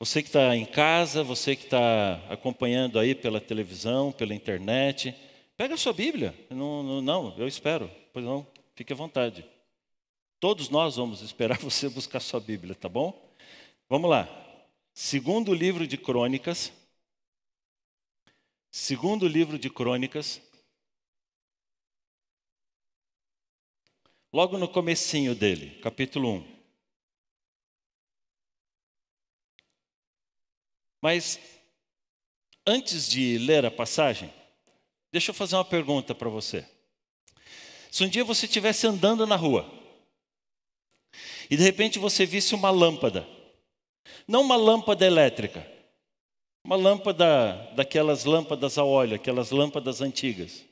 Você que está em casa, você que está acompanhando aí pela televisão, pela internet, pega a sua Bíblia. Não, não, não, eu espero. Pois não, fique à vontade. Todos nós vamos esperar você buscar sua Bíblia, tá bom? Vamos lá. Segundo livro de Crônicas. Segundo livro de Crônicas. Logo no comecinho dele, capítulo 1. Mas, antes de ler a passagem, deixa eu fazer uma pergunta para você. Se um dia você estivesse andando na rua e de repente você visse uma lâmpada, não uma lâmpada elétrica, uma lâmpada daquelas lâmpadas a óleo, aquelas lâmpadas antigas.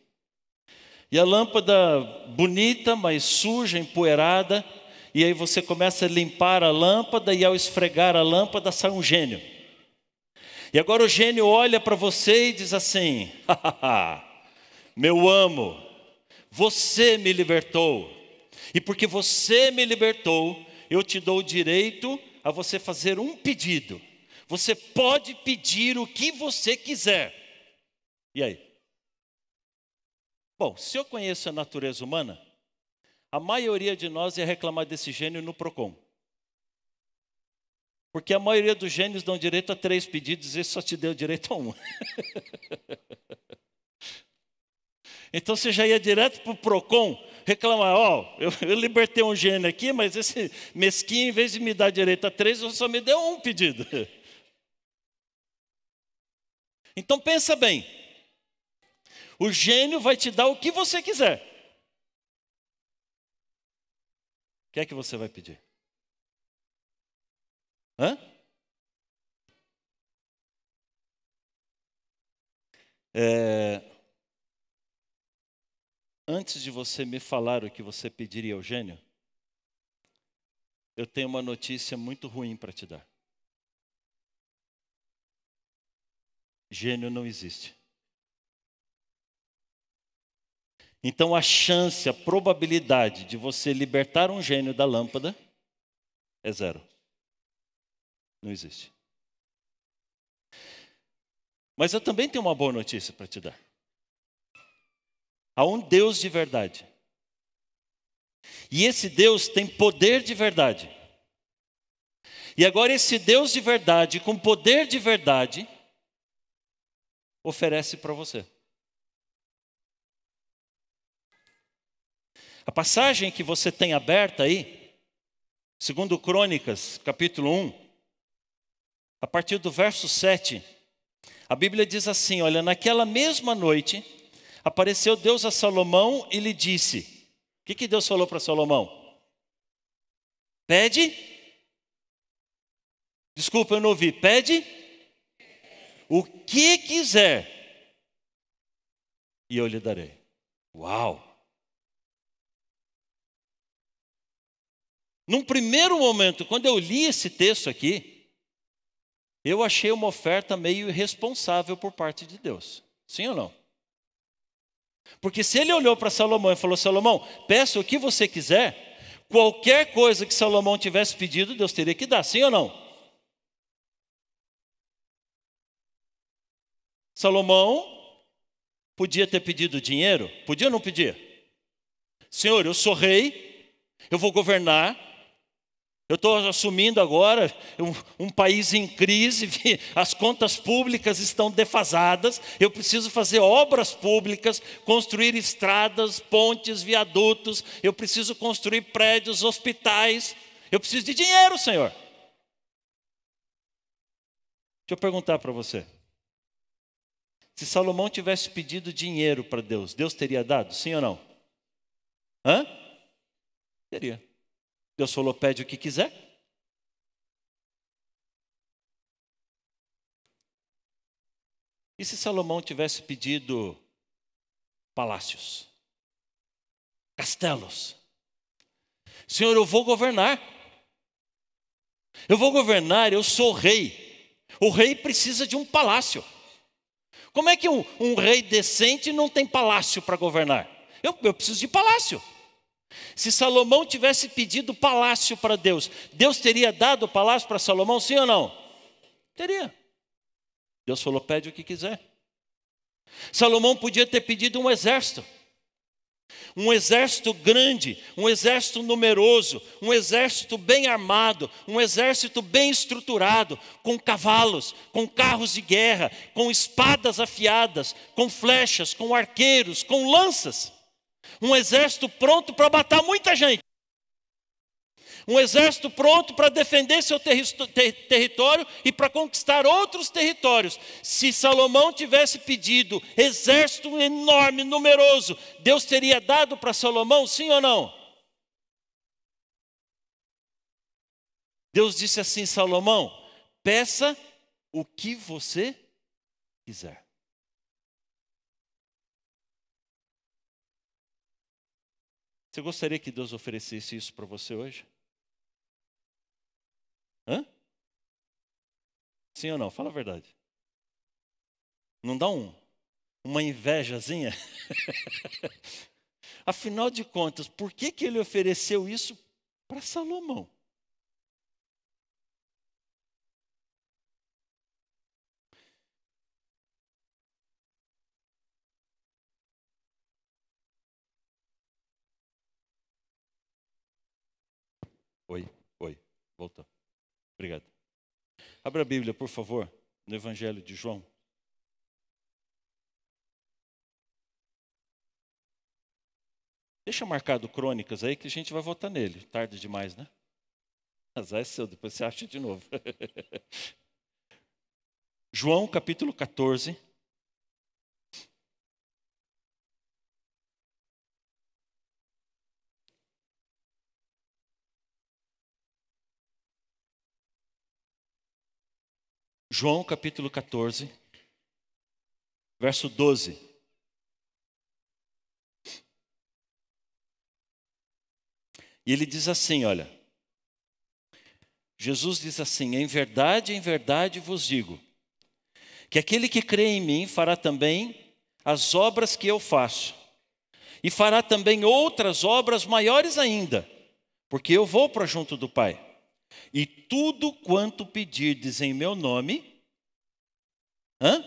E a lâmpada bonita, mas suja, empoeirada, e aí você começa a limpar a lâmpada e ao esfregar a lâmpada sai um gênio. E agora o gênio olha para você e diz assim: meu amo, você me libertou, e porque você me libertou, eu te dou o direito a você fazer um pedido. Você pode pedir o que você quiser. E aí? Bom, se eu conheço a natureza humana, a maioria de nós ia reclamar desse gênio no PROCON. Porque a maioria dos gênios dão direito a três pedidos e só te deu direito a um. então você já ia direto para o PROCON reclamar, ó, oh, eu, eu, libertei um gênio aqui, mas esse mesquinho, em vez de me dar direito a três, só me deu um pedido. Então pensa bem, o gênio vai te dar o que você quiser. O que é que você vai pedir? Hã? É, antes de você me falar o que você pediria ao gênio, eu tenho uma notícia muito ruim para te dar. Gênio não existe. Então a chance, a probabilidade de você libertar um gênio da lâmpada é zero. Não existe. Mas eu também tenho uma boa notícia para te dar. Há um Deus de verdade. E esse Deus tem poder de verdade. E agora, esse Deus de verdade, com poder de verdade, oferece para você. A passagem que você tem aberta aí, segundo Crônicas, capítulo 1, a partir do verso 7, a Bíblia diz assim: Olha, naquela mesma noite apareceu Deus a Salomão e lhe disse: O que, que Deus falou para Salomão? Pede. Desculpa, eu não ouvi. Pede o que quiser e eu lhe darei. Uau! Num primeiro momento, quando eu li esse texto aqui, eu achei uma oferta meio irresponsável por parte de Deus. Sim ou não? Porque se ele olhou para Salomão e falou: Salomão, peça o que você quiser, qualquer coisa que Salomão tivesse pedido, Deus teria que dar, sim ou não? Salomão podia ter pedido dinheiro? Podia ou não pedir? Senhor, eu sou rei, eu vou governar, eu estou assumindo agora um, um, país em crise, as contas públicas estão defasadas, eu preciso fazer obras públicas, construir estradas, pontes, viadutos, eu preciso construir prédios, hospitais, eu preciso de dinheiro, Senhor. Deixa eu perguntar para você. Se Salomão tivesse pedido dinheiro para Deus, Deus teria dado? Sim ou não? Hã? Teria. Deus falou: pede o que quiser. E se Salomão tivesse pedido palácios, castelos? Senhor, eu vou governar. Eu vou governar, eu sou rei. O rei precisa de um palácio. Como é que um, um rei decente não tem palácio para governar? Eu, eu preciso de palácio. Se Salomão tivesse pedido palácio para Deus, Deus teria dado o palácio para Salomão, sim ou não? Teria. Deus falou: pede o que quiser. Salomão podia ter pedido um exército. Um exército grande, um exército numeroso, um exército bem armado, um exército bem estruturado, com cavalos, com carros de guerra, com espadas afiadas, com flechas, com arqueiros, com lanças. Um exército pronto para matar muita gente. Um exército pronto para defender seu ter território e para conquistar outros territórios. Se Salomão tivesse pedido exército enorme, numeroso, Deus teria dado para Salomão, sim ou não? Deus disse assim: Salomão, peça o que você quiser. Você gostaria que Deus oferecesse isso para você hoje? Hã? Sim ou não? Fala a verdade. Não dá um, uma invejazinha? Afinal de contas, por que, que ele ofereceu isso para Salomão? Oi, oi, voltou. Obrigado. Abra a Bíblia, por favor, no Evangelho de João. Deixa marcado Crônicas aí que a gente vai votar nele. Tarde demais, né? Azar é seu, depois você acha de novo. João capítulo 14, João capítulo 14, verso 12. E ele diz assim: olha, Jesus diz assim: em verdade, em verdade vos digo, que aquele que crê em mim fará também as obras que eu faço, e fará também outras obras maiores ainda, porque eu vou para junto do Pai. E tudo quanto pedirdes em meu nome, Hã?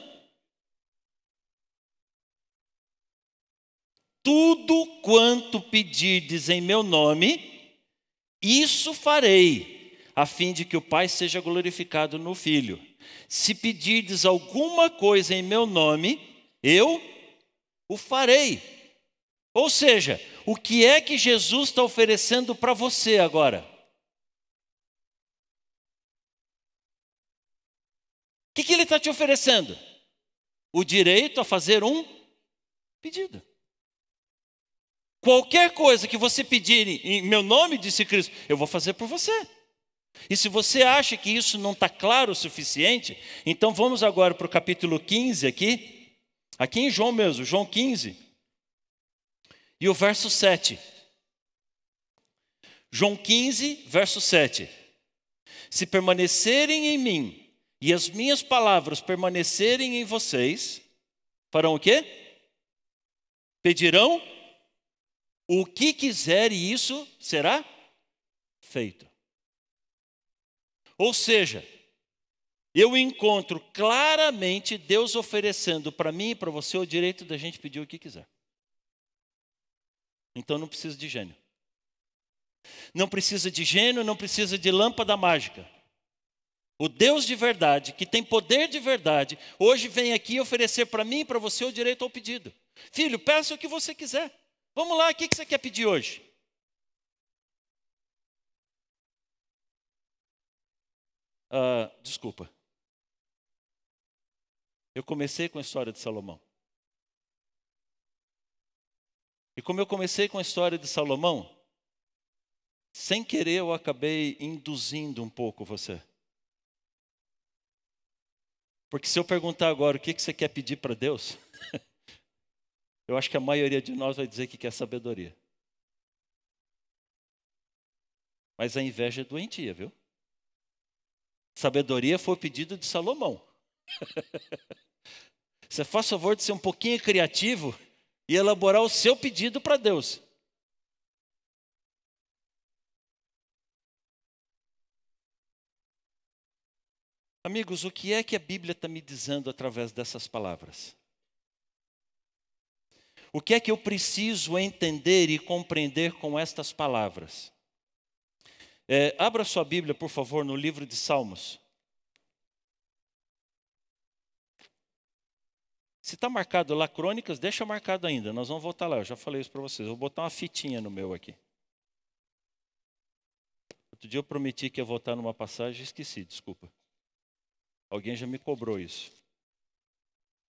Tudo quanto pedirdes em meu nome, isso farei, a fim de que o Pai seja glorificado no Filho. Se pedirdes alguma coisa em meu nome, eu o farei. Ou seja, o que é que Jesus está oferecendo para você agora? que, que ele está te oferecendo? O direito a fazer um pedido. Qualquer coisa que você pedir em meu nome, disse Cristo, eu vou fazer por você. E se você acha que isso não está claro o suficiente, então vamos agora para o capítulo 15 aqui, aqui em João mesmo, João 15, e o verso 7. João 15, verso 7. Se permanecerem em mim e as minhas palavras permanecerem em vocês, farão o quê? Pedirão o que quiser e isso será feito. Ou seja, eu encontro claramente Deus oferecendo para mim e para você o direito da gente pedir o que quiser. Então não precisa de gênio. Não precisa de gênio, não precisa de lâmpada mágica. O Deus de verdade, que tem poder de verdade, hoje vem aqui oferecer para mim e para você o direito ao pedido. Filho, peça o que você quiser. Vamos lá, o que você quer pedir hoje? Ah, desculpa. Eu comecei com a história de Salomão. E como eu comecei com a história de Salomão, sem querer eu acabei induzindo um pouco você. Porque se eu perguntar agora o que você quer pedir para Deus, eu acho que a maioria de nós vai dizer que quer sabedoria. Mas a inveja é doentia, viu? Sabedoria foi o pedido de Salomão. Você faz favor de ser um pouquinho criativo e elaborar o seu pedido para Deus. Amigos, o que é que a Bíblia está me dizendo através dessas palavras? O que é que eu preciso entender e compreender com estas palavras? É, abra sua Bíblia, por favor, no livro de Salmos. Se está marcado lá crônicas, deixa marcado ainda, nós vamos voltar lá, eu já falei isso para vocês. Vou botar uma fitinha no meu aqui. Outro dia eu prometi que ia voltar numa passagem e esqueci, desculpa. Alguém já me cobrou isso.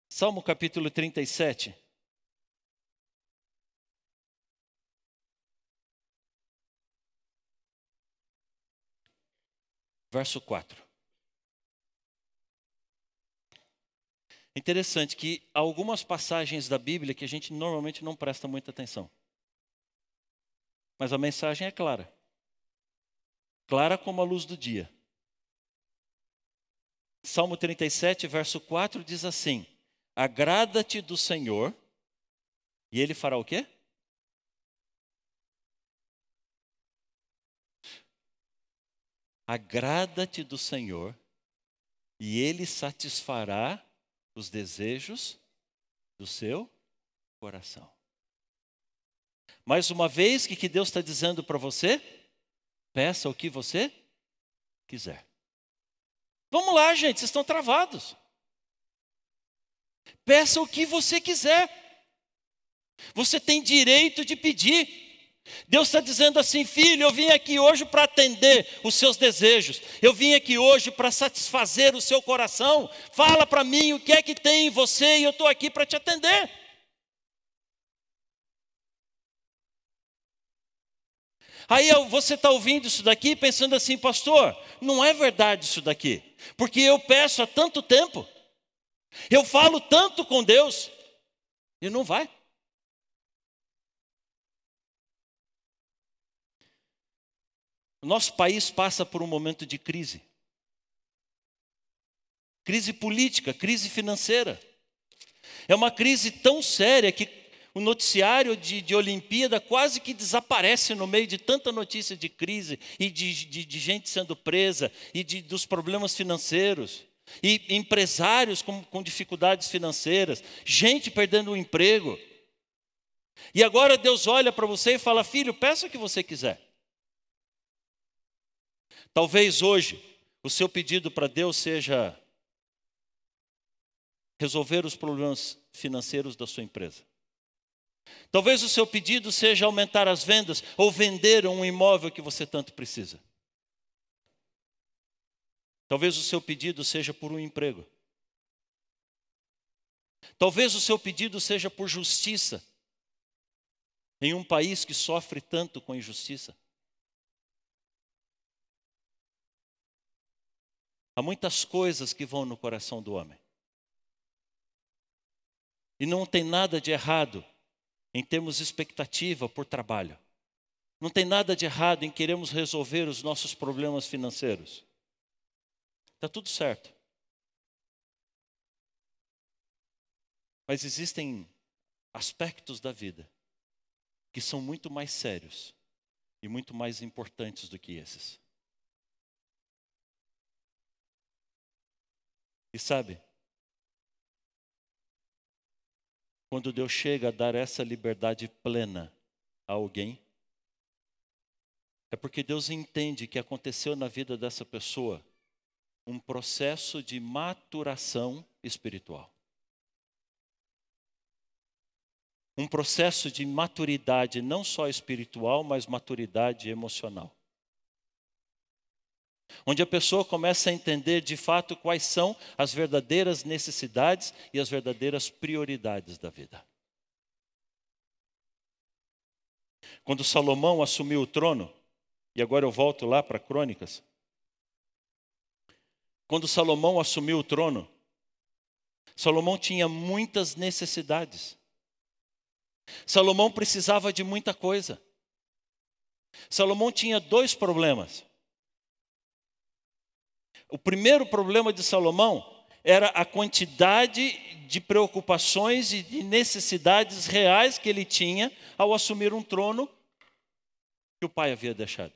Salmo capítulo 37. Verso 4. Interessante que há algumas passagens da Bíblia que a gente normalmente não presta muita atenção. Mas a mensagem é clara. Clara como a luz do dia. Salmo 37, verso 4 diz assim: Agrada-te do Senhor, e ele fará o quê? Agrada-te do Senhor, e ele satisfará os desejos do seu coração. Mais uma vez, o que Deus está dizendo para você? Peça o que você quiser. Vamos lá, gente, vocês estão travados. Peça o que você quiser. Você tem direito de pedir. Deus está dizendo assim, filho, eu vim aqui hoje para atender os seus desejos, eu vim aqui hoje para satisfazer o seu coração. Fala para mim o que é que tem em você e eu estou aqui para te atender. Aí você está ouvindo isso daqui pensando assim, pastor, não é verdade isso daqui. Porque eu peço há tanto tempo, eu falo tanto com Deus, e não vai. nosso país passa por um momento de crise. Crise política, crise financeira. É uma crise tão séria que o noticiário de, de Olimpíada quase que desaparece no meio de tanta notícia de crise e de, de, de gente sendo presa e de, dos problemas financeiros. E empresários com, com dificuldades financeiras, gente perdendo o emprego. E agora Deus olha para você e fala: Filho, peça o que você quiser. Talvez hoje o seu pedido para Deus seja resolver os problemas financeiros da sua empresa. Talvez o seu pedido seja aumentar as vendas ou vender um imóvel que você tanto precisa. Talvez o seu pedido seja por um emprego. Talvez o seu pedido seja por justiça em um país que sofre tanto com injustiça. Há muitas coisas que vão no coração do homem. E não tem nada de errado em termos de expectativa por trabalho. Não tem nada de errado em queremos resolver os nossos problemas financeiros. Está tudo certo. Mas existem aspectos da vida que são muito mais sérios e muito mais importantes do que esses. E sabe, Quando Deus chega a dar essa liberdade plena a alguém, é porque Deus entende que aconteceu na vida dessa pessoa um processo de maturação espiritual. Um processo de maturidade, não só espiritual, mas maturidade emocional onde a pessoa começa a entender de fato quais são as verdadeiras necessidades e as verdadeiras prioridades da vida. Quando Salomão assumiu o trono, e agora eu volto lá para Crônicas. Quando Salomão assumiu o trono, Salomão tinha muitas necessidades. Salomão precisava de muita coisa. Salomão tinha dois problemas. O primeiro problema de Salomão era a quantidade de preocupações e de necessidades reais que ele tinha ao assumir um trono que o pai havia deixado.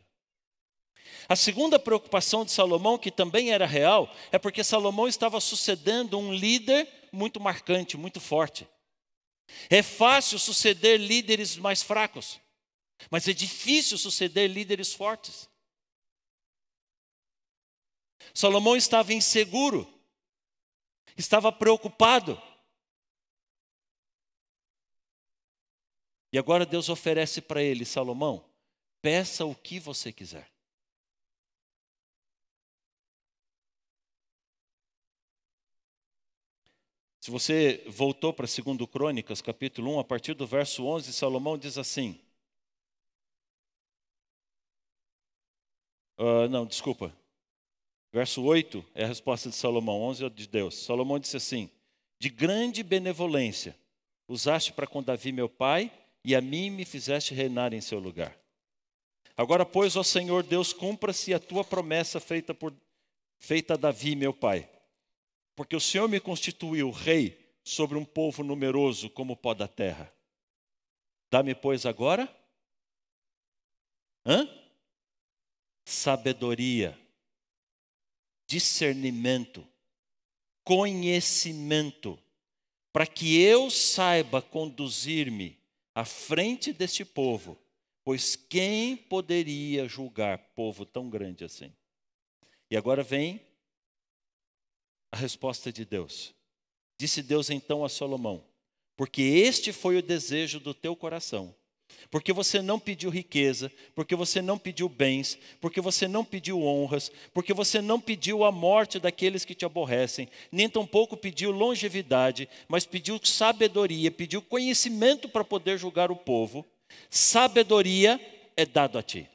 A segunda preocupação de Salomão, que também era real, é porque Salomão estava sucedendo um líder muito marcante, muito forte. É fácil suceder líderes mais fracos, mas é difícil suceder líderes fortes. Salomão estava inseguro, estava preocupado. E agora Deus oferece para ele, Salomão, peça o que você quiser. Se você voltou para 2 Crônicas, capítulo 1, a partir do verso 11, Salomão diz assim. Uh, não, desculpa. Verso 8 é a resposta de Salomão, 11 é de Deus. Salomão disse assim: De grande benevolência usaste para com Davi meu pai, e a mim me fizeste reinar em seu lugar. Agora, pois, ó Senhor Deus, cumpra-se a tua promessa feita, por, feita a Davi meu pai. Porque o Senhor me constituiu rei sobre um povo numeroso como o pó da terra. Dá-me, pois, agora. Hã? Sabedoria discernimento, conhecimento, para que eu saiba conduzir-me à frente deste povo, pois quem poderia julgar povo tão grande assim? E agora vem a resposta de Deus. Disse Deus então a Salomão: Porque este foi o desejo do teu coração porque você não pediu riqueza, porque você não pediu bens, porque você não pediu honras, porque você não pediu a morte daqueles que te aborrecem, nem tampouco pediu longevidade, mas pediu sabedoria, pediu conhecimento para poder julgar o povo. Sabedoria é dado a ti.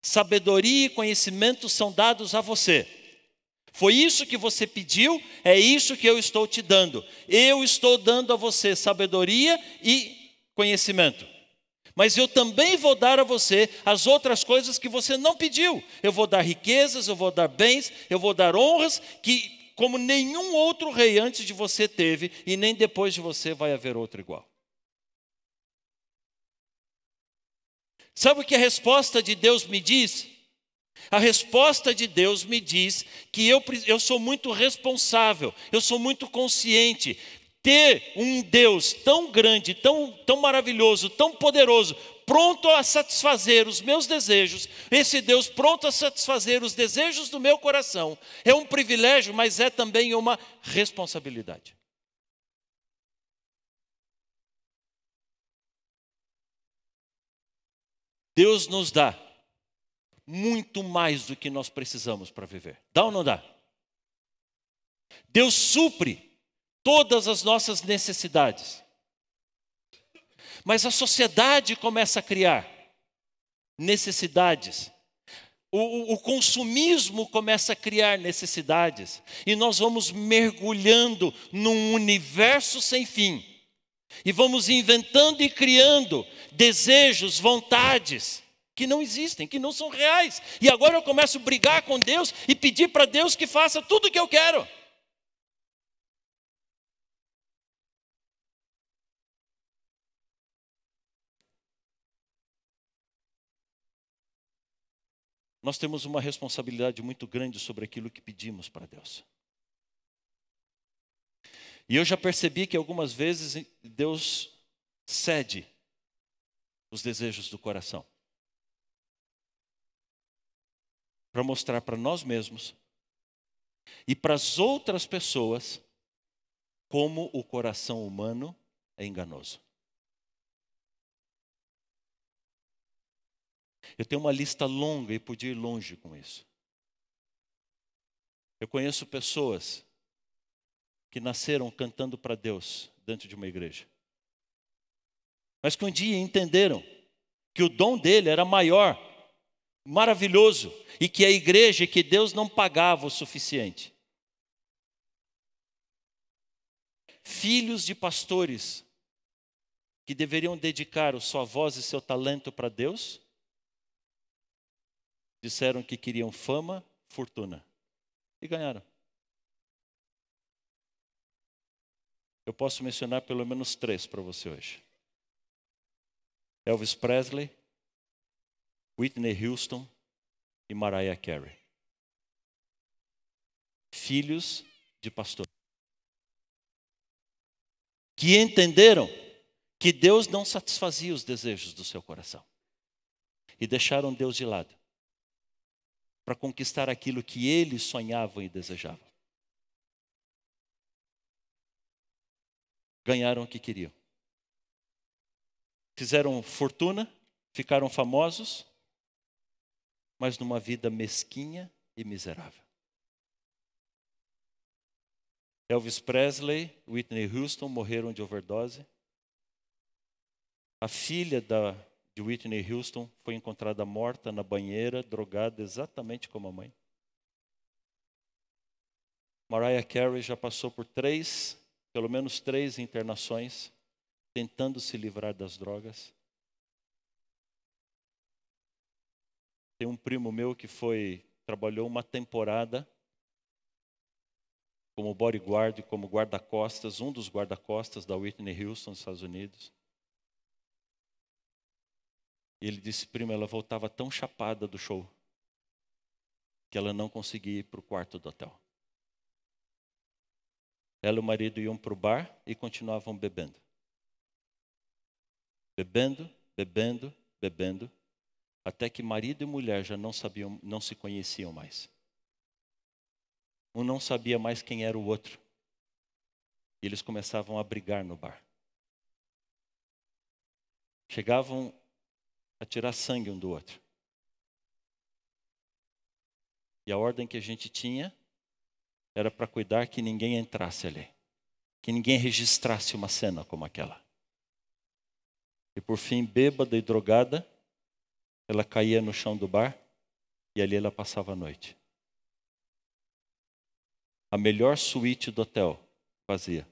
Sabedoria e conhecimento são dados a você. Foi isso que você pediu, é isso que eu estou te dando. Eu estou dando a você sabedoria e conhecimento. Mas eu também vou dar a você as outras coisas que você não pediu. Eu vou dar riquezas, eu vou dar bens, eu vou dar honras que como nenhum outro rei antes de você teve e nem depois de você vai haver outro igual. Sabe o que a resposta de Deus me diz? A resposta de Deus me diz que eu, eu sou muito responsável, eu sou muito consciente ter um Deus tão grande, tão, tão maravilhoso, tão poderoso, pronto a satisfazer os meus desejos, esse Deus pronto a satisfazer os desejos do meu coração, é um privilégio, mas é também uma responsabilidade. Deus nos dá muito mais do que nós precisamos para viver. Dá ou não dá? Deus supre todas as nossas necessidades. Mas a sociedade começa a criar necessidades. O, o, consumismo começa a criar necessidades. E nós vamos mergulhando num universo sem fim. E vamos inventando e criando desejos, vontades que não existem, que não são reais. E agora eu começo a brigar com Deus e pedir para Deus que faça tudo o que eu quero. nós temos uma responsabilidade muito grande sobre aquilo que pedimos para Deus. E eu já percebi que algumas vezes Deus cede os desejos do coração para mostrar para nós mesmos e para as outras pessoas como o coração humano é enganoso. Eu tenho uma lista longa e podia ir longe com isso. Eu conheço pessoas que nasceram cantando para Deus dentro de uma igreja, mas que um dia entenderam que o dom dele era maior, maravilhoso, e que a igreja, que Deus não pagava o suficiente. Filhos de pastores que deveriam dedicar sua voz e seu talento para Deus, disseram que queriam fama, fortuna. E ganharam. Eu posso mencionar pelo menos três para você hoje: Elvis Presley, Whitney Houston e Mariah Carey. Filhos de pastor. Que entenderam que Deus não satisfazia os desejos do seu coração e deixaram Deus de lado para conquistar aquilo que eles sonhavam e desejavam. Ganharam o que queriam. Fizeram fortuna, ficaram famosos, mas numa vida mesquinha e miserável. Elvis Presley, Whitney Houston morreram de overdose. A filha da de Whitney Houston foi encontrada morta na banheira, drogada exatamente como a mãe. Mariah Carey já passou por três, pelo menos três internações, tentando se livrar das drogas. Tem um primo meu que foi trabalhou uma temporada como bodyguard, como guarda-costas, um dos guarda-costas da Whitney Houston, nos Estados Unidos. E ele disse, primo, ela voltava tão chapada do show que ela não conseguia ir para o quarto do hotel. Ela e o marido iam para o bar e continuavam bebendo. Bebendo, bebendo, bebendo, até que marido e mulher já não sabiam, não se conheciam mais. Um não sabia mais quem era o outro. E eles começavam a brigar no bar. Chegavam a tirar sangue um do outro. E a ordem que a gente tinha era para cuidar que ninguém entrasse ali, que ninguém registrasse uma cena como aquela. E por fim, bêbada e drogada, ela caía no chão do bar e ali ela passava a noite. A melhor suíte do hotel vazia.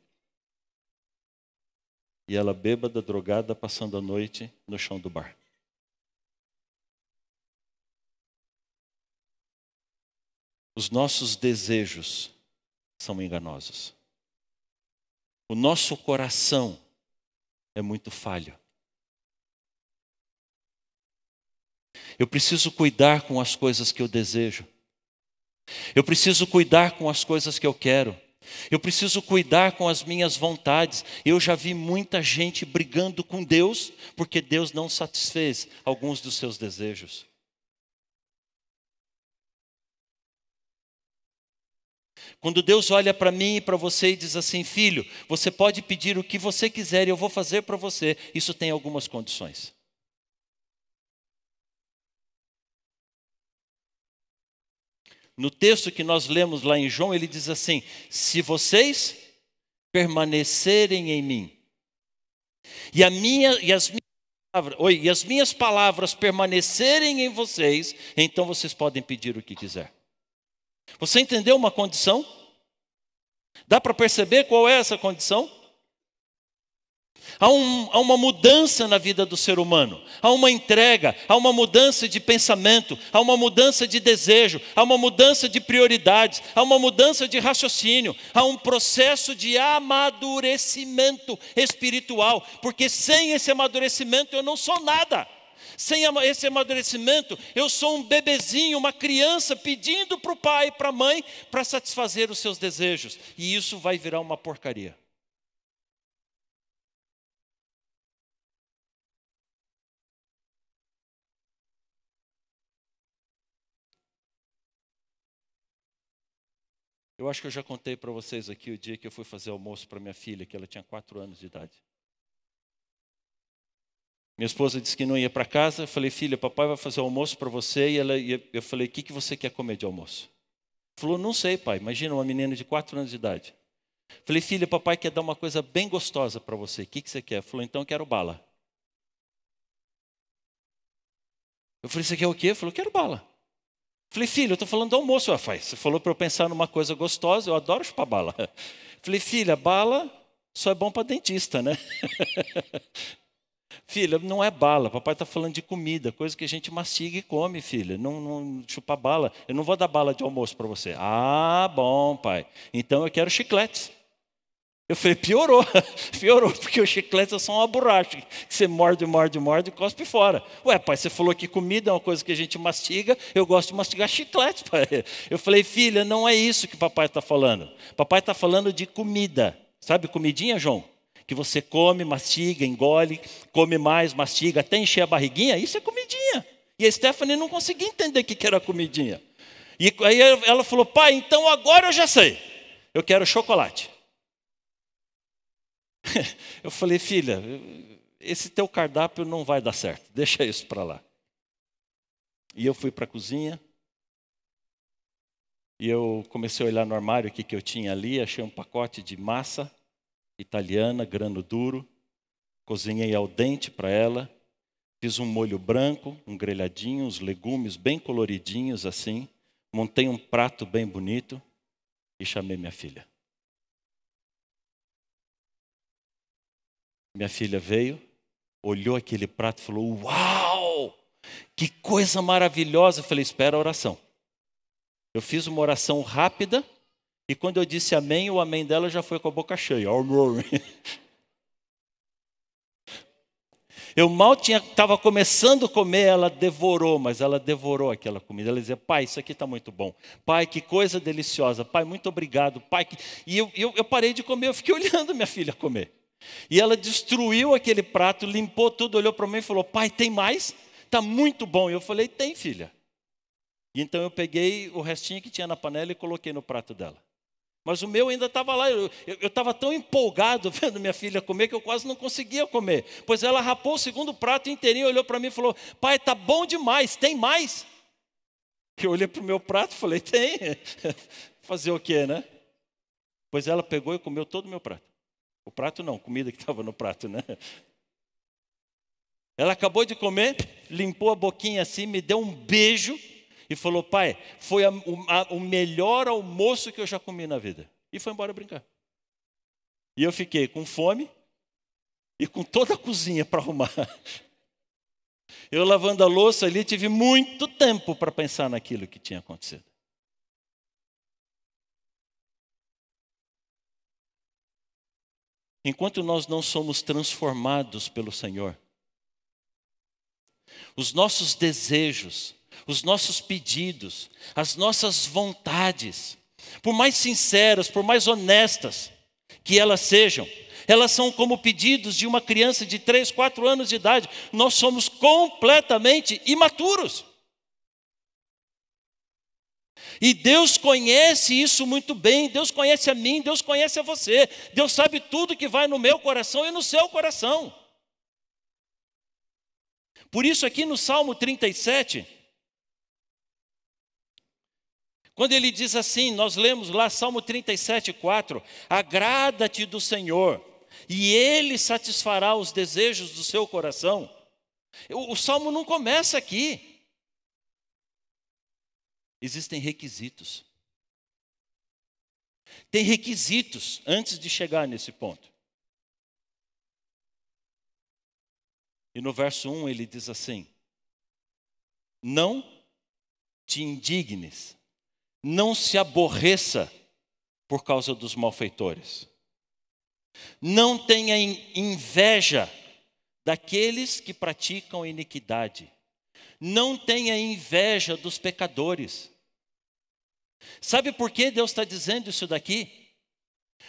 E ela bêbada, drogada, passando a noite no chão do bar. Os nossos desejos são enganosos. O nosso coração é muito falho. Eu preciso cuidar com as coisas que eu desejo. Eu preciso cuidar com as coisas que eu quero. Eu preciso cuidar com as minhas vontades. Eu já vi muita gente brigando com Deus porque Deus não satisfez alguns dos seus desejos. Quando Deus olha para mim e para você e diz assim: Filho, você pode pedir o que você quiser e eu vou fazer para você, isso tem algumas condições. No texto que nós lemos lá em João, ele diz assim: Se vocês permanecerem em mim, e, a minha, e as minhas palavras, oi, e as minhas palavras permanecerem em vocês, então vocês podem pedir o que quiser. Você entendeu uma condição? Dá para perceber qual é essa condição? Há, um, há, uma mudança na vida do ser humano, há uma entrega, há uma mudança de pensamento, há uma mudança de desejo, há uma mudança de prioridades, há uma mudança de raciocínio, há um processo de amadurecimento espiritual, porque sem esse amadurecimento eu não sou nada sem esse amadurecimento, eu sou um bebezinho, uma criança pedindo para o pai, para a mãe, para satisfazer os seus desejos. E isso vai virar uma porcaria. Eu acho que eu já contei para vocês aqui o dia que eu fui fazer almoço para minha filha, que ela tinha quatro anos de idade. Minha esposa disse que não ia para casa. Eu falei, filha, papai vai fazer almoço para você. E, ela, eu falei, o que, que você quer comer de almoço? Falou, não sei, pai. Imagina uma menina de 4 anos de idade. falei, filha, papai quer dar uma coisa bem gostosa para você. O que, que você quer? Falou, então eu quero bala. Eu falei, você quer o quê? Falou, quero bala. falei, filha, eu estou falando do almoço, rapaz. Você falou para eu pensar numa coisa gostosa, eu adoro chupar bala. falei, filha, bala só é bom para dentista, né? Filha, não é bala, papai está falando de comida, coisa que a gente mastiga e come, filha. Não, não chupa bala. Eu não vou dar bala de almoço para você. Ah, bom, pai. Então eu quero chicletes. Eu falei, piorou, piorou, porque os chicletes são uma borracha. Que você morde, morde, morde e cospe fora. Ué, pai, você falou que comida é uma coisa que a gente mastiga, eu gosto de mastigar chiclete, pai. Eu falei, filha, não é isso que papai está falando. Papai está falando de comida. Sabe comidinha, João? que você come, mastiga, engole, come mais, mastiga, até encher a barriguinha, isso é comidinha. E a Stephanie não conseguia entender o que era comidinha. E aí ela falou: pai, então agora eu já sei, eu quero chocolate. Eu falei, filha, esse teu cardápio não vai dar certo, deixa isso para lá. E eu fui para a cozinha, e eu comecei a olhar no armário o que, que eu tinha ali, achei um pacote de massa, italiana, grano duro. Cozinhei ao dente para ela. Fiz um molho branco, um grelhadinho, uns legumes bem coloridinhos assim. Montei um prato bem bonito e chamei minha filha. Minha filha veio, olhou aquele prato e falou: Uau! Que coisa maravilhosa! Eu falei: Espera a oração. Eu fiz uma oração rápida e quando eu disse amém, o amém dela já foi com a boca cheia. Eu mal estava começando a comer, ela devorou, mas ela devorou aquela comida. Ela dizia, pai, isso aqui está muito bom. Pai, que coisa deliciosa. Pai, muito obrigado. Pai, que... E eu, eu, eu parei de comer, eu fiquei olhando minha filha comer. E ela destruiu aquele prato, limpou tudo, olhou para mim e falou, pai, tem mais? Está muito bom. E eu falei, tem, filha. E então eu peguei o restinho que tinha na panela e coloquei no prato dela. Mas o meu ainda estava lá, eu estava tão empolgado vendo minha filha comer que eu quase não conseguia comer. Pois ela rapou o segundo prato inteirinho, olhou para mim e falou: Pai, tá bom demais, tem mais? Eu olhei para o meu prato e falei: Tem. Fazer o quê, né? Pois ela pegou e comeu todo o meu prato. O prato não, comida que estava no prato, né? Ela acabou de comer, limpou a boquinha assim, me deu um beijo e falou: Pai, foi a, a, o melhor almoço que eu já comi na vida. E foi embora brincar. E eu fiquei com fome e com toda a cozinha para arrumar. Eu lavando a louça ali, tive muito tempo para pensar naquilo que tinha acontecido. Enquanto nós não somos transformados pelo Senhor, os nossos desejos, os nossos pedidos, as nossas vontades, por mais sinceras, por mais honestas que elas sejam, elas são como pedidos de uma criança de 3, 4 anos de idade. Nós somos completamente imaturos. E Deus conhece isso muito bem. Deus conhece a mim, Deus conhece a você. Deus sabe tudo que vai no meu coração e no seu coração. Por isso, aqui no Salmo 37, quando ele diz assim, nós lemos lá Salmo 37, 4: Agrada-te do Senhor, e ele satisfará os desejos do seu coração. O, o salmo não começa aqui. Existem requisitos. Tem requisitos antes de chegar nesse ponto. E no verso 1 ele diz assim: Não te indignes não se aborreça por causa dos malfeitores. Não tenha inveja daqueles que praticam iniquidade. Não tenha inveja dos pecadores. Sabe por que Deus está dizendo isso daqui?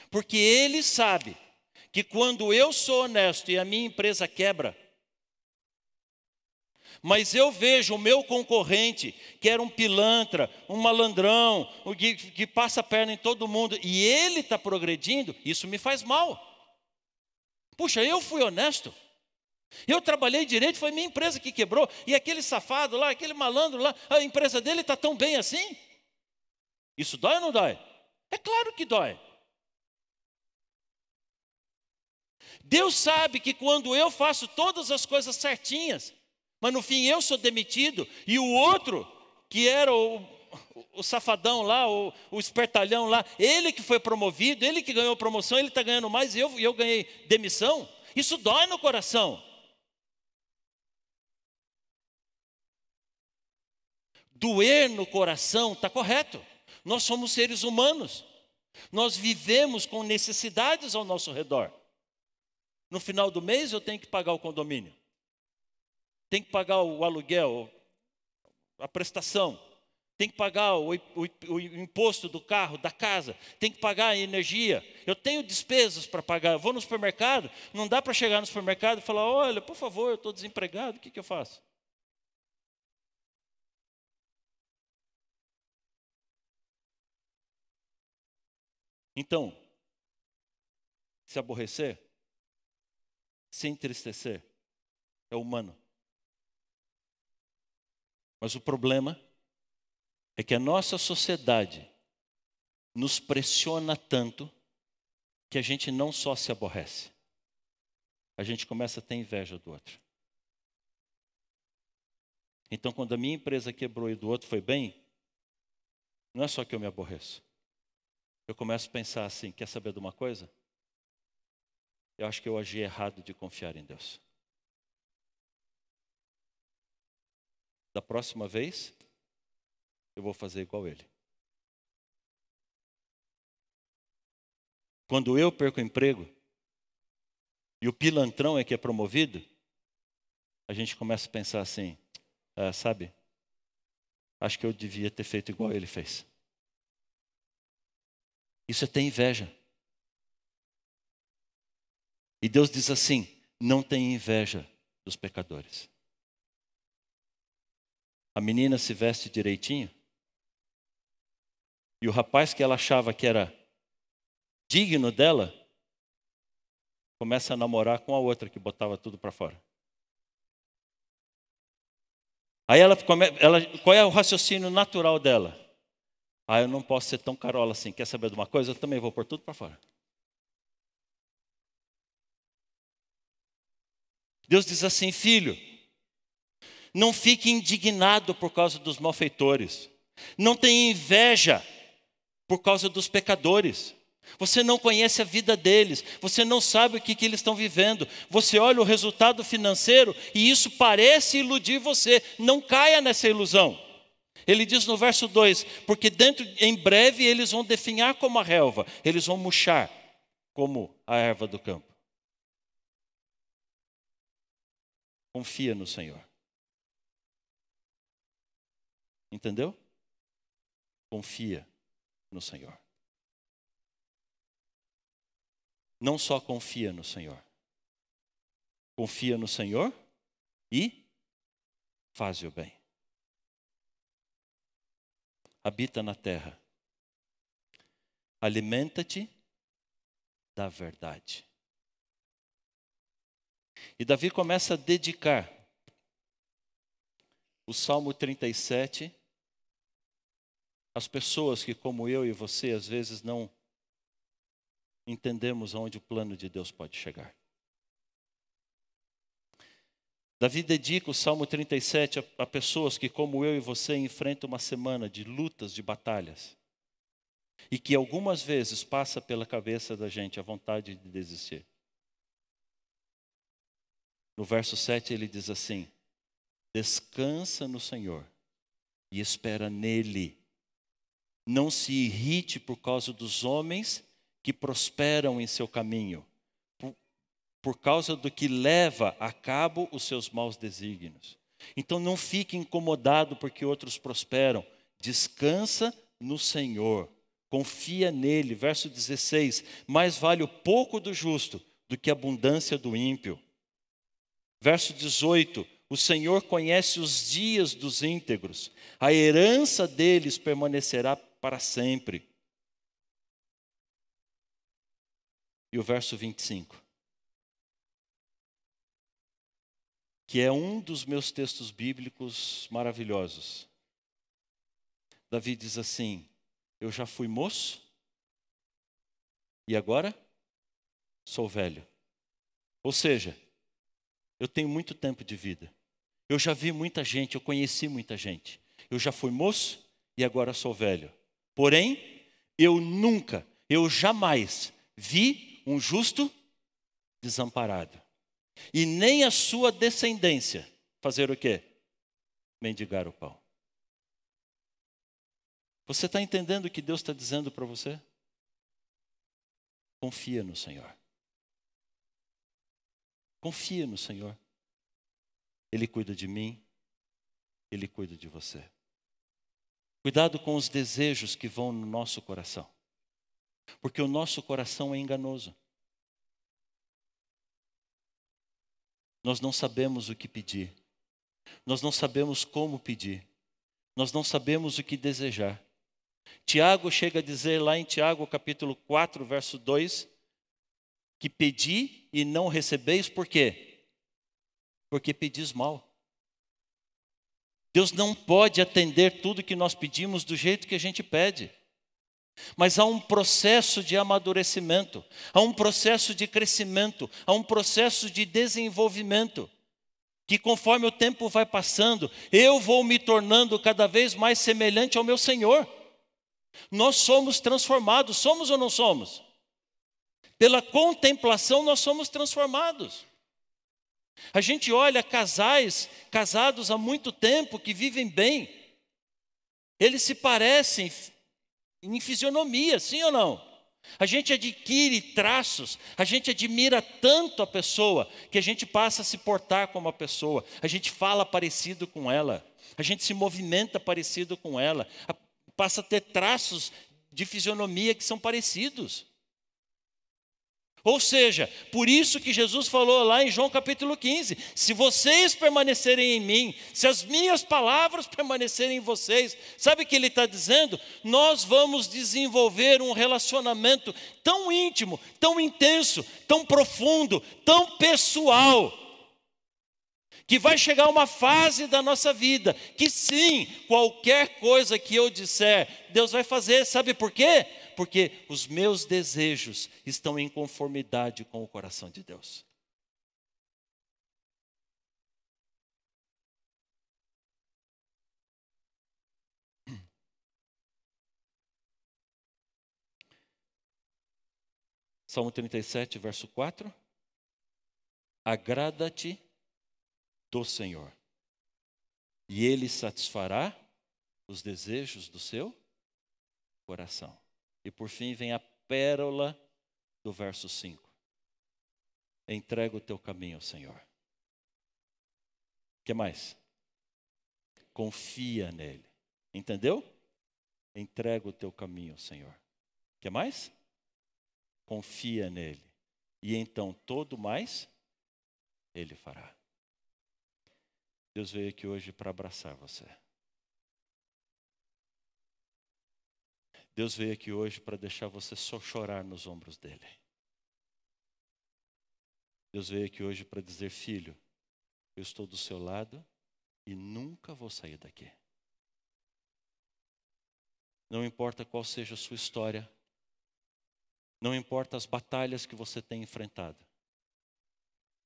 Porque Ele sabe que quando eu sou honesto e a minha empresa quebra, mas eu vejo o meu concorrente, que era um pilantra, um malandrão, que, que passa a perna em todo mundo, e ele está progredindo, isso me faz mal. Puxa, eu fui honesto. Eu trabalhei direito, foi minha empresa que quebrou, e aquele safado lá, aquele malandro lá, a empresa dele está tão bem assim. Isso dói ou não dói? É claro que dói. Deus sabe que quando eu faço todas as coisas certinhas, mas no fim eu sou demitido e o outro, que era o, o safadão lá, o, o espertalhão lá, ele que foi promovido, ele que ganhou promoção, ele está ganhando mais e eu, eu ganhei demissão. Isso dói no coração. Doer no coração está correto. Nós somos seres humanos. Nós vivemos com necessidades ao nosso redor. No final do mês eu tenho que pagar o condomínio tem que pagar o aluguel, a prestação, tem que pagar o, o, o imposto do carro, da casa, tem que pagar a energia. Eu tenho despesas para pagar. Eu vou no supermercado, não dá para chegar no supermercado e falar: olha, por favor, eu estou desempregado, o que, que eu faço? Então, se aborrecer, se entristecer, é humano. Mas o problema é que a nossa sociedade nos pressiona tanto que a gente não só se aborrece, a gente começa a ter inveja do outro. Então, quando a minha empresa quebrou e do outro foi bem, não é só que eu me aborreço. Eu começo a pensar assim: quer saber de uma coisa? Eu acho que eu agi errado de confiar em Deus. da próxima vez, eu vou fazer igual ele. Quando eu perco o emprego e o pilantrão é que é promovido, a gente começa a pensar assim, ah, sabe? Acho que eu devia ter feito igual ele fez. Isso é ter inveja. E Deus diz assim: não tem inveja dos pecadores a menina se veste direitinho. E o rapaz que ela achava que era digno dela, começa a namorar com a outra que botava tudo para fora. Aí ela, ela, qual é o raciocínio natural dela? Ah, eu não posso ser tão carola assim. Quer saber de uma coisa? Eu também vou pôr tudo para fora. Deus diz assim, filho, não fique indignado por causa dos malfeitores. Não tenha inveja por causa dos pecadores. Você não conhece a vida deles, você não sabe o que, que eles estão vivendo, você olha o resultado financeiro e isso parece iludir você. Não caia nessa ilusão. Ele diz no verso 2: porque dentro, em breve eles vão definhar como a relva, eles vão murchar como a erva do campo. Confia no Senhor. Entendeu? Confia no Senhor. Não só confia no Senhor, confia no Senhor e faz o bem. Habita na terra. Alimenta-te da verdade. E Davi começa a dedicar o Salmo 37 as pessoas que, como eu e você, às vezes não entendemos aonde o plano de Deus pode chegar. Davi dedica o Salmo 37 a, a pessoas que, como eu e você, enfrentam uma semana de lutas, de batalhas. E que algumas vezes passa pela cabeça da gente a vontade de desistir. No verso 7 ele diz assim: Descansa no Senhor e espera nele. Não se irrite por causa dos homens que prosperam em seu caminho, por, por causa do que leva a cabo os seus maus desígnios. Então não fique incomodado porque outros prosperam. Descansa no Senhor, confia nele. Verso 16: Mais vale o pouco do justo do que a abundância do ímpio. Verso 18: O Senhor conhece os dias dos íntegros, a herança deles permanecerá para sempre. E o verso 25. que é um dos meus textos bíblicos maravilhosos. Davi diz assim: Eu já fui moço e agora sou velho. Ou seja, eu tenho muito tempo de vida. Eu já vi muita gente, eu conheci muita gente. Eu já fui moço e agora sou velho. Porém, eu nunca, eu jamais vi um justo desamparado. E nem a sua descendência fazer o quê? Mendigar o pão. Você está entendendo o que Deus está dizendo para você? Confia no Senhor. Confia no Senhor. Ele cuida de mim, ele cuida de você. Cuidado com os desejos que vão no nosso coração. Porque o nosso coração é enganoso. Nós não sabemos o que pedir. Nós não sabemos como pedir. Nós não sabemos o que desejar. Tiago chega a dizer lá em Tiago, capítulo 4, verso 2, que pedi e não recebeis por quê? Porque pedis mal Deus não pode atender tudo que nós pedimos do jeito que a gente pede. Mas há um processo de amadurecimento, há um processo de crescimento, há um processo de desenvolvimento, que conforme o tempo vai passando, eu vou me tornando cada vez mais semelhante ao meu Senhor. Nós somos transformados, somos ou não somos? Pela contemplação, nós somos transformados. A gente olha casais casados há muito tempo que vivem bem. Eles se parecem em fisionomia, sim ou não? A gente adquire traços, a gente admira tanto a pessoa que a gente passa a se portar como a pessoa, a gente fala parecido com ela, a gente se movimenta parecido com ela, passa a ter traços de fisionomia que são parecidos. Ou seja, por isso que Jesus falou lá em João capítulo 15: se vocês permanecerem em mim, se as minhas palavras permanecerem em vocês, sabe o que ele está dizendo? Nós vamos desenvolver um relacionamento tão íntimo, tão intenso, tão profundo, tão pessoal, que vai chegar uma fase da nossa vida que sim, qualquer coisa que eu disser, Deus vai fazer, sabe por quê? porque os meus desejos estão em conformidade com o coração de Deus. Salmo 37, verso 4. Agrada-te do Senhor, e Ele satisfará os desejos do seu coração. E por fim vem a pérola do verso 5. Entrega o teu caminho ao Senhor. O que mais? Confia nele. Entendeu? Entrega o teu caminho ao Senhor. O que mais? Confia nele. E então todo mais ele fará. Deus veio aqui hoje para abraçar você. Deus veio aqui hoje para deixar você só chorar nos ombros dele. Deus veio aqui hoje para dizer: Filho, eu estou do seu lado e nunca vou sair daqui. Não importa qual seja a sua história, não importa as batalhas que você tem enfrentado,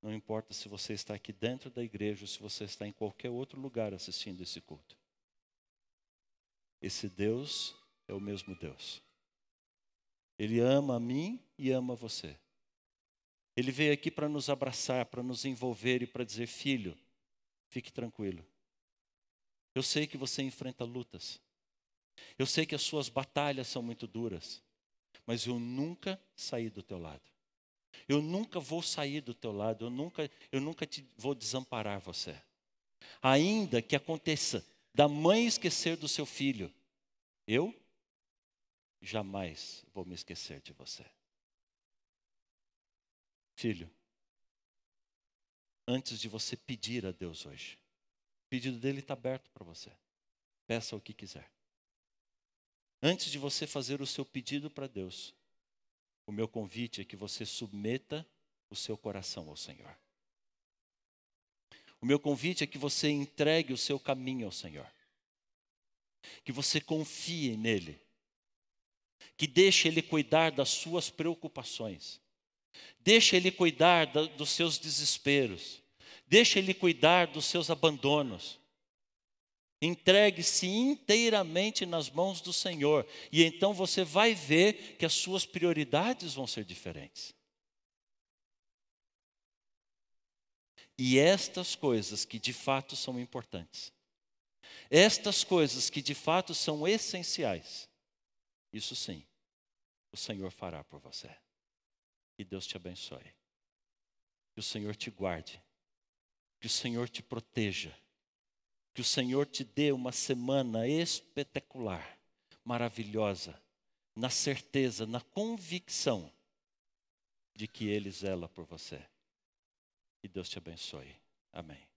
não importa se você está aqui dentro da igreja ou se você está em qualquer outro lugar assistindo esse culto. Esse Deus é o mesmo Deus. Ele ama a mim e ama você. Ele veio aqui para nos abraçar, para nos envolver e para dizer: filho, fique tranquilo. Eu sei que você enfrenta lutas. Eu sei que as suas batalhas são muito duras. Mas eu nunca saí do teu lado. Eu nunca vou sair do teu lado. Eu nunca, eu nunca te vou desamparar você. Ainda que aconteça da mãe esquecer do seu filho, eu jamais vou me esquecer de você. Filho, antes de você pedir a Deus hoje, o pedido dele está aberto para você. Peça o que quiser. Antes de você fazer o seu pedido para Deus, o meu convite é que você submeta o seu coração ao Senhor. O meu convite é que você entregue o seu caminho ao Senhor. Que você confie nele que deixe Ele cuidar das suas preocupações, deixe Ele cuidar da, dos seus desesperos, deixe Ele cuidar dos seus abandonos. Entregue-se inteiramente nas mãos do Senhor, e então você vai ver que as suas prioridades vão ser diferentes. E estas coisas que de fato são importantes, estas coisas que de fato são essenciais, isso sim, o Senhor fará por você. Que Deus te abençoe. Que o Senhor te guarde. Que o Senhor te proteja. Que o Senhor te dê uma semana espetacular, maravilhosa, na certeza, na convicção de que Ele zela por você. Que Deus te abençoe. Amém.